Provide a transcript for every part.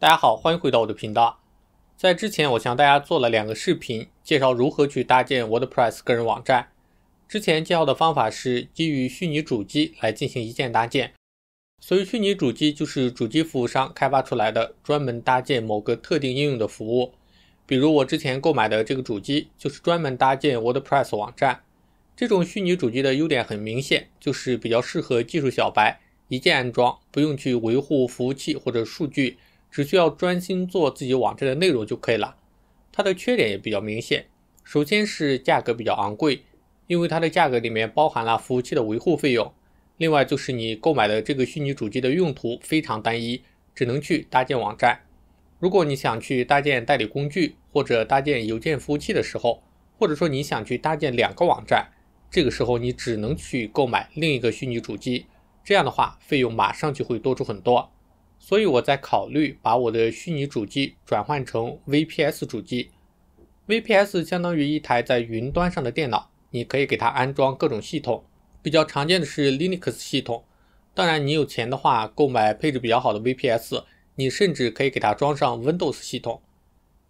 大家好，欢迎回到我的频道。在之前，我向大家做了两个视频，介绍如何去搭建 WordPress 个人网站。之前介绍的方法是基于虚拟主机来进行一键搭建。所谓虚拟主机，就是主机服务商开发出来的，专门搭建某个特定应用的服务。比如我之前购买的这个主机，就是专门搭建 WordPress 网站。这种虚拟主机的优点很明显，就是比较适合技术小白，一键安装，不用去维护服务器或者数据。只需要专心做自己网站的内容就可以了。它的缺点也比较明显，首先是价格比较昂贵，因为它的价格里面包含了服务器的维护费用。另外就是你购买的这个虚拟主机的用途非常单一，只能去搭建网站。如果你想去搭建代理工具或者搭建邮件服务器的时候，或者说你想去搭建两个网站，这个时候你只能去购买另一个虚拟主机，这样的话费用马上就会多出很多。所以我在考虑把我的虚拟主机转换成 VPS 主机。VPS 相当于一台在云端上的电脑，你可以给它安装各种系统，比较常见的是 Linux 系统。当然，你有钱的话，购买配置比较好的 VPS，你甚至可以给它装上 Windows 系统。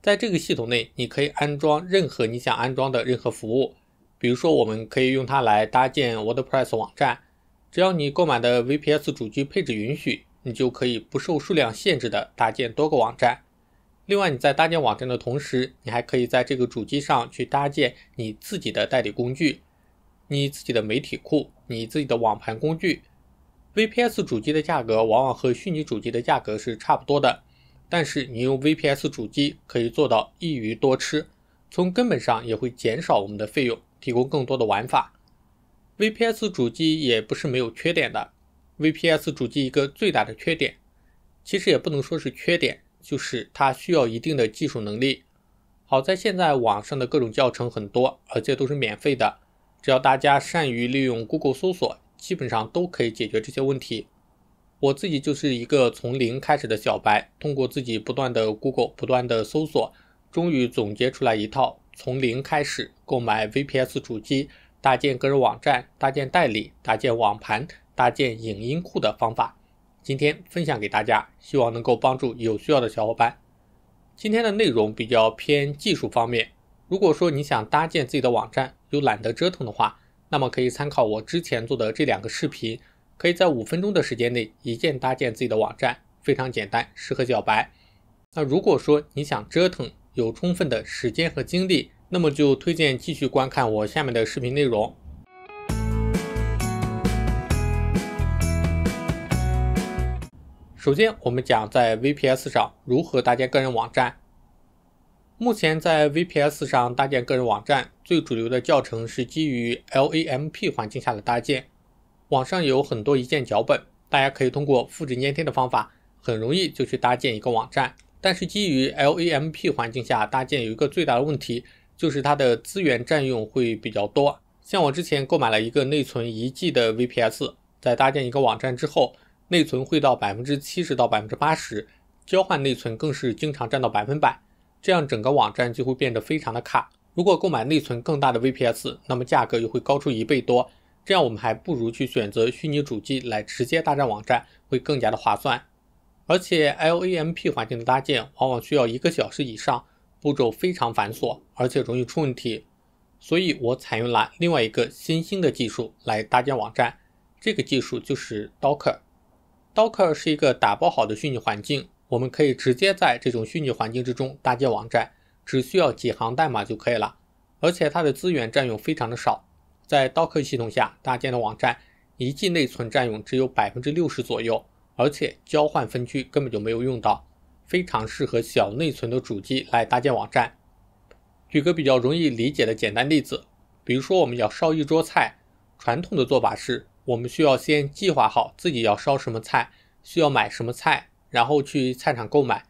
在这个系统内，你可以安装任何你想安装的任何服务，比如说我们可以用它来搭建 WordPress 网站，只要你购买的 VPS 主机配置允许。你就可以不受数量限制的搭建多个网站。另外，你在搭建网站的同时，你还可以在这个主机上去搭建你自己的代理工具、你自己的媒体库、你自己的网盘工具。VPS 主机的价格往往和虚拟主机的价格是差不多的，但是你用 VPS 主机可以做到一鱼多吃，从根本上也会减少我们的费用，提供更多的玩法。VPS 主机也不是没有缺点的。VPS 主机一个最大的缺点，其实也不能说是缺点，就是它需要一定的技术能力。好在现在网上的各种教程很多，而且都是免费的，只要大家善于利用 Google 搜索，基本上都可以解决这些问题。我自己就是一个从零开始的小白，通过自己不断的 Google、不断的搜索，终于总结出来一套从零开始购买 VPS 主机、搭建个人网站、搭建代理、搭建网盘。搭建影音库的方法，今天分享给大家，希望能够帮助有需要的小伙伴。今天的内容比较偏技术方面，如果说你想搭建自己的网站又懒得折腾的话，那么可以参考我之前做的这两个视频，可以在五分钟的时间内一键搭建自己的网站，非常简单，适合小白。那如果说你想折腾，有充分的时间和精力，那么就推荐继续观看我下面的视频内容。首先，我们讲在 VPS 上如何搭建个人网站。目前在 VPS 上搭建个人网站最主流的教程是基于 LAMP 环境下的搭建，网上有很多一键脚本，大家可以通过复制粘贴的方法，很容易就去搭建一个网站。但是基于 LAMP 环境下搭建有一个最大的问题，就是它的资源占用会比较多。像我之前购买了一个内存一 G 的 VPS，在搭建一个网站之后。内存会到百分之七十到百分之八十，交换内存更是经常占到百分百，这样整个网站就会变得非常的卡。如果购买内存更大的 VPS，那么价格又会高出一倍多，这样我们还不如去选择虚拟主机来直接搭建网站，会更加的划算。而且 LAMP 环境的搭建往往需要一个小时以上，步骤非常繁琐，而且容易出问题。所以，我采用了另外一个新兴的技术来搭建网站，这个技术就是 Docker。Docker 是一个打包好的虚拟环境，我们可以直接在这种虚拟环境之中搭建网站，只需要几行代码就可以了。而且它的资源占用非常的少，在 Docker 系统下搭建的网站，一 G 内存占用只有百分之六十左右，而且交换分区根本就没有用到，非常适合小内存的主机来搭建网站。举个比较容易理解的简单例子，比如说我们要烧一桌菜，传统的做法是。我们需要先计划好自己要烧什么菜，需要买什么菜，然后去菜场购买。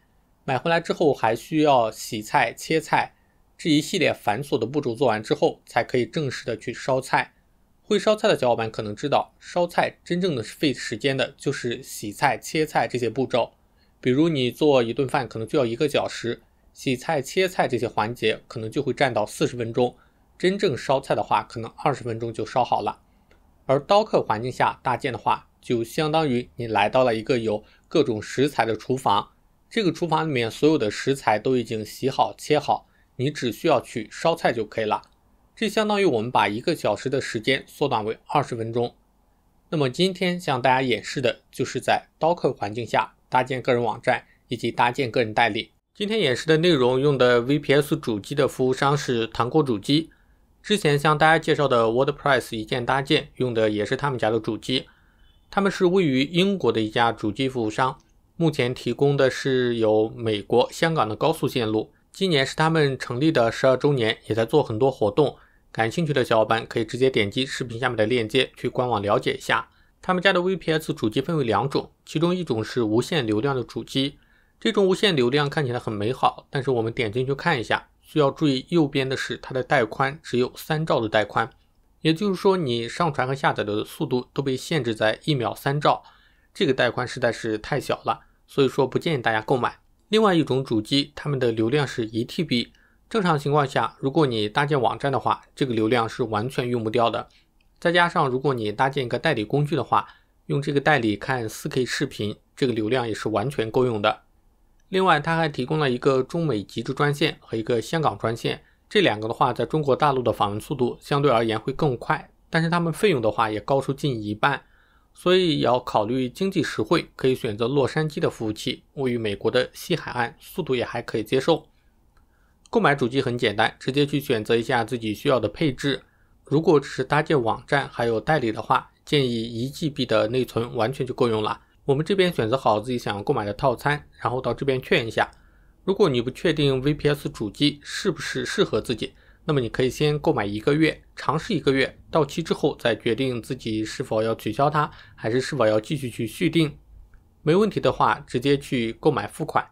买回来之后还需要洗菜、切菜这一系列繁琐的步骤做完之后，才可以正式的去烧菜。会烧菜的小伙伴可能知道，烧菜真正的是费时间的，就是洗菜、切菜这些步骤。比如你做一顿饭可能就要一个小时，洗菜、切菜这些环节可能就会占到四十分钟。真正烧菜的话，可能二十分钟就烧好了。而刀客环境下搭建的话，就相当于你来到了一个有各种食材的厨房。这个厨房里面所有的食材都已经洗好切好，你只需要去烧菜就可以了。这相当于我们把一个小时的时间缩短为二十分钟。那么今天向大家演示的就是在刀客环境下搭建个人网站以及搭建个人代理。今天演示的内容用的 VPS 主机的服务商是糖果主机。之前向大家介绍的 WordPress 一键搭建用的也是他们家的主机，他们是位于英国的一家主机服务商，目前提供的是有美国、香港的高速线路。今年是他们成立的十二周年，也在做很多活动。感兴趣的小伙伴可以直接点击视频下面的链接去官网了解一下。他们家的 VPS 主机分为两种，其中一种是无限流量的主机，这种无限流量看起来很美好，但是我们点进去看一下。需要注意，右边的是它的带宽只有三兆的带宽，也就是说你上传和下载的速度都被限制在一秒三兆，这个带宽实在是太小了，所以说不建议大家购买。另外一种主机，它们的流量是一 T B，正常情况下，如果你搭建网站的话，这个流量是完全用不掉的。再加上如果你搭建一个代理工具的话，用这个代理看四 K 视频，这个流量也是完全够用的。另外，它还提供了一个中美极致专线和一个香港专线，这两个的话，在中国大陆的访问速度相对而言会更快，但是他们费用的话也高出近一半，所以要考虑经济实惠，可以选择洛杉矶的服务器，位于美国的西海岸，速度也还可以接受。购买主机很简单，直接去选择一下自己需要的配置。如果只是搭建网站还有代理的话，建议一 GB 的内存完全就够用了。我们这边选择好自己想要购买的套餐，然后到这边确认一下。如果你不确定 VPS 主机是不是适合自己，那么你可以先购买一个月，尝试一个月，到期之后再决定自己是否要取消它，还是是否要继续去续订。没问题的话，直接去购买付款。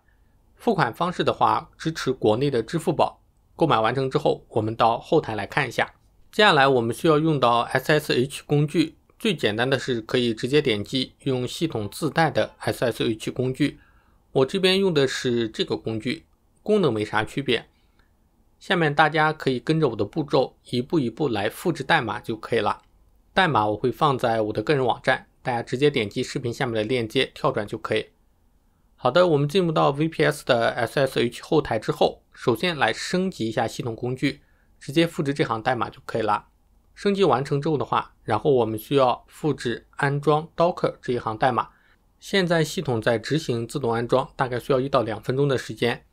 付款方式的话，支持国内的支付宝。购买完成之后，我们到后台来看一下。接下来我们需要用到 SSH 工具。最简单的是可以直接点击用系统自带的 SSH 工具，我这边用的是这个工具，功能没啥区别。下面大家可以跟着我的步骤一步一步来复制代码就可以了。代码我会放在我的个人网站，大家直接点击视频下面的链接跳转就可以。好的，我们进入到 VPS 的 SSH 后台之后，首先来升级一下系统工具，直接复制这行代码就可以了。升级完成之后的话，然后我们需要复制安装 Docker 这一行代码。现在系统在执行自动安装，大概需要一到两分钟的时间。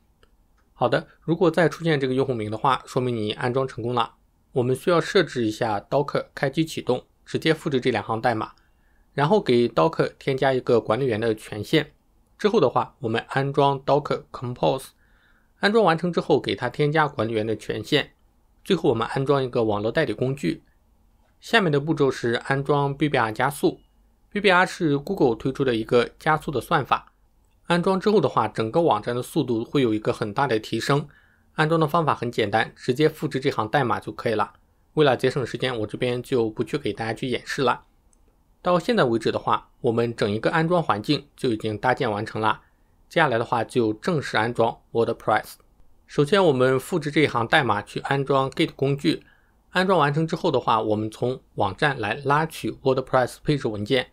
好的，如果再出现这个用户名的话，说明你安装成功了。我们需要设置一下 Docker 开机启动，直接复制这两行代码，然后给 Docker 添加一个管理员的权限。之后的话，我们安装 Docker Compose，安装完成之后给它添加管理员的权限。最后我们安装一个网络代理工具。下面的步骤是安装 BBR 加速。BBR 是 Google 推出的一个加速的算法。安装之后的话，整个网站的速度会有一个很大的提升。安装的方法很简单，直接复制这行代码就可以了。为了节省时间，我这边就不去给大家去演示了。到现在为止的话，我们整一个安装环境就已经搭建完成了。接下来的话，就正式安装 WordPress。首先，我们复制这一行代码去安装 Git 工具。安装完成之后的话，我们从网站来拉取 WordPress 配置文件。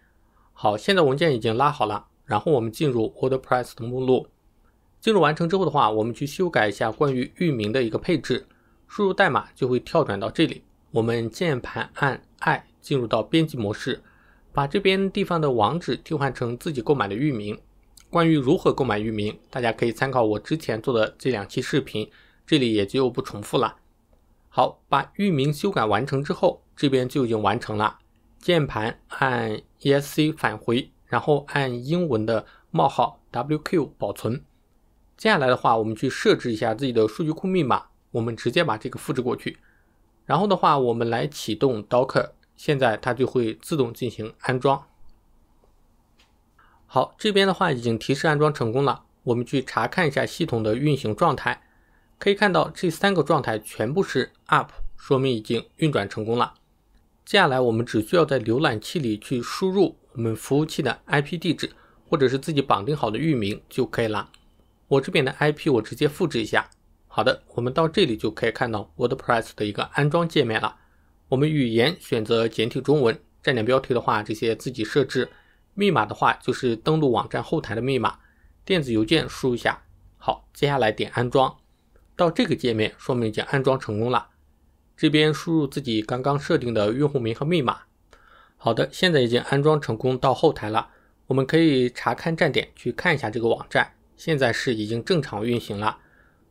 好，现在文件已经拉好了，然后我们进入 WordPress 的目录。进入完成之后的话，我们去修改一下关于域名的一个配置，输入代码就会跳转到这里。我们键盘按 I 进入到编辑模式，把这边地方的网址替换成自己购买的域名。关于如何购买域名，大家可以参考我之前做的这两期视频，这里也就不重复了。好，把域名修改完成之后，这边就已经完成了。键盘按 ESC 返回，然后按英文的冒号 WQ 保存。接下来的话，我们去设置一下自己的数据库密码，我们直接把这个复制过去。然后的话，我们来启动 Docker，现在它就会自动进行安装。好，这边的话已经提示安装成功了，我们去查看一下系统的运行状态。可以看到这三个状态全部是 up，说明已经运转成功了。接下来我们只需要在浏览器里去输入我们服务器的 IP 地址，或者是自己绑定好的域名就可以了。我这边的 IP 我直接复制一下。好的，我们到这里就可以看到 WordPress 的一个安装界面了。我们语言选择简体中文，站点标题的话这些自己设置，密码的话就是登录网站后台的密码，电子邮件输一下。好，接下来点安装。到这个界面，说明已经安装成功了。这边输入自己刚刚设定的用户名和密码。好的，现在已经安装成功到后台了。我们可以查看站点，去看一下这个网站，现在是已经正常运行了。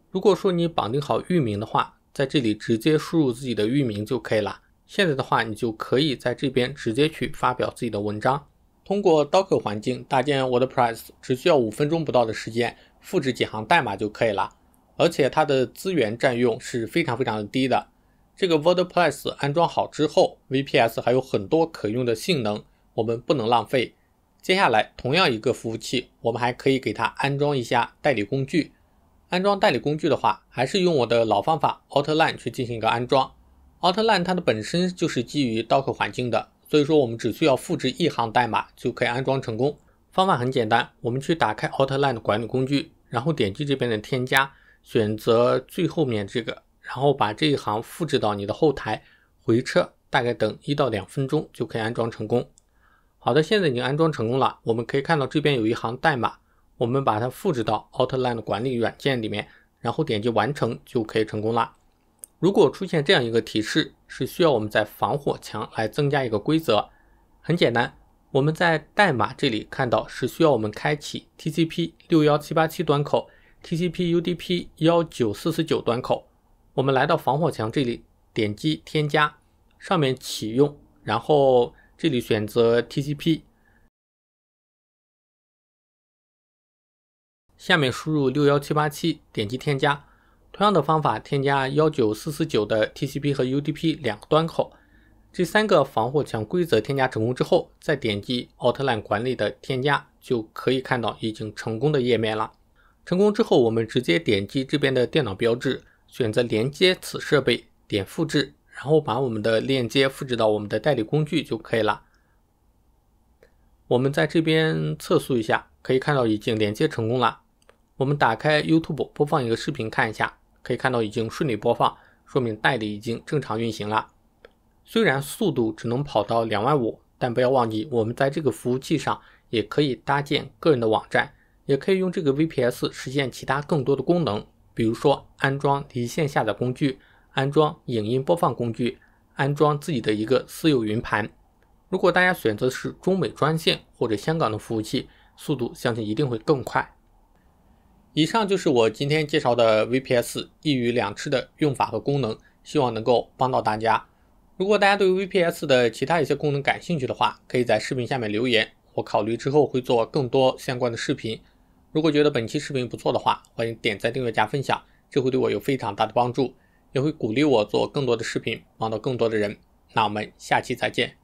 如果说你绑定好域名的话，在这里直接输入自己的域名就可以了。现在的话，你就可以在这边直接去发表自己的文章。通过 Docker 环境搭建 WordPress，只需要五分钟不到的时间，复制几行代码就可以了。而且它的资源占用是非常非常的低的。这个 WordPress 安装好之后，VPS 还有很多可用的性能，我们不能浪费。接下来，同样一个服务器，我们还可以给它安装一下代理工具。安装代理工具的话，还是用我的老方法，Outlane 去进行一个安装。Outlane 它的本身就是基于 Docker 环境的，所以说我们只需要复制一行代码就可以安装成功。方法很简单，我们去打开 Outlane 的管理工具，然后点击这边的添加。选择最后面这个，然后把这一行复制到你的后台，回车，大概等一到两分钟就可以安装成功。好的，现在已经安装成功了，我们可以看到这边有一行代码，我们把它复制到 Outlane 管理软件里面，然后点击完成就可以成功了。如果出现这样一个提示，是需要我们在防火墙来增加一个规则。很简单，我们在代码这里看到是需要我们开启 TCP 六幺七八七端口。TCP、UDP 19449端口，我们来到防火墙这里，点击添加，上面启用，然后这里选择 TCP，下面输入61787，点击添加。同样的方法添加19449的 TCP 和 UDP 两个端口。这三个防火墙规则添加成功之后，再点击奥特曼管理的添加，就可以看到已经成功的页面了。成功之后，我们直接点击这边的电脑标志，选择连接此设备，点复制，然后把我们的链接复制到我们的代理工具就可以了。我们在这边测速一下，可以看到已经连接成功了。我们打开 YouTube 播放一个视频看一下，可以看到已经顺利播放，说明代理已经正常运行了。虽然速度只能跑到两万五，但不要忘记，我们在这个服务器上也可以搭建个人的网站。也可以用这个 VPS 实现其他更多的功能，比如说安装离线下载工具，安装影音播放工具，安装自己的一个私有云盘。如果大家选择是中美专线或者香港的服务器，速度相信一定会更快。以上就是我今天介绍的 VPS 一鱼两吃的用法和功能，希望能够帮到大家。如果大家对 VPS 的其他一些功能感兴趣的话，可以在视频下面留言，我考虑之后会做更多相关的视频。如果觉得本期视频不错的话，欢迎点赞、订阅、加分享，这会对我有非常大的帮助，也会鼓励我做更多的视频，帮到更多的人。那我们下期再见。